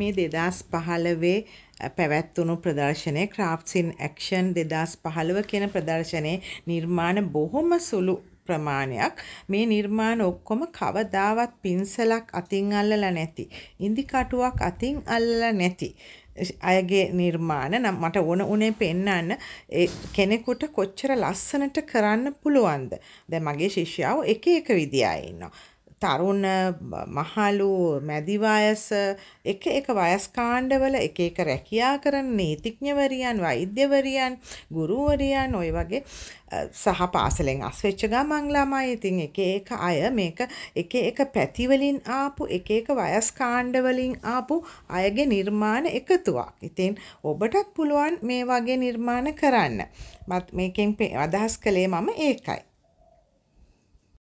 මේ දෙදස් පහළවේ පැවැත්වුණු ප්‍රදර්ශනය ක්‍රාප්සින් ඇක්ෂන් දෙදස් පහළව කියන ප්‍රදර්ශනය නිර්මාණ බොහොම සුළු ප්‍රමාණයක් මේ නිර්මාණ ඔක්කොම කවදාවත් පින්සලක් අතින් අල්ලලා නැති. ඉන්දිකටුවක් අතින් අල්ලලා නැති. අයගේ නිර්මාණ නම් මට ඕන උනේ පෙන්වන්න කෙනෙකුට කොච්චර ලස්සනට කරන්න පුළුවන්ද. දැන් මගේ ශිෂ්‍යාව එක එක විදියට ඉන්නවා. තරුණ මහලු මැදිවයස එක එක වයස්කාණ්ඩවල එක එක රැකියා කරන නීතිඥවරියන් වෛද්‍යවරියන් ගුරුවරියන් ඔය වගේ සහ පාසලෙන් අස්වෙච්ච ගමන් ළමයි ඉතින් එක එක අය මේක එක එක පැතිවලින් ආපු එක එක වයස්කාණ්ඩවලින් ආපු අයගේ නිර්මාණ එකතුවක්. ඉතින් ඔබටත් පුළුවන් මේ වගේ නිර්මාණ කරන්න. මත් මේකෙන් අදහස් කළේ මම ඒකයි.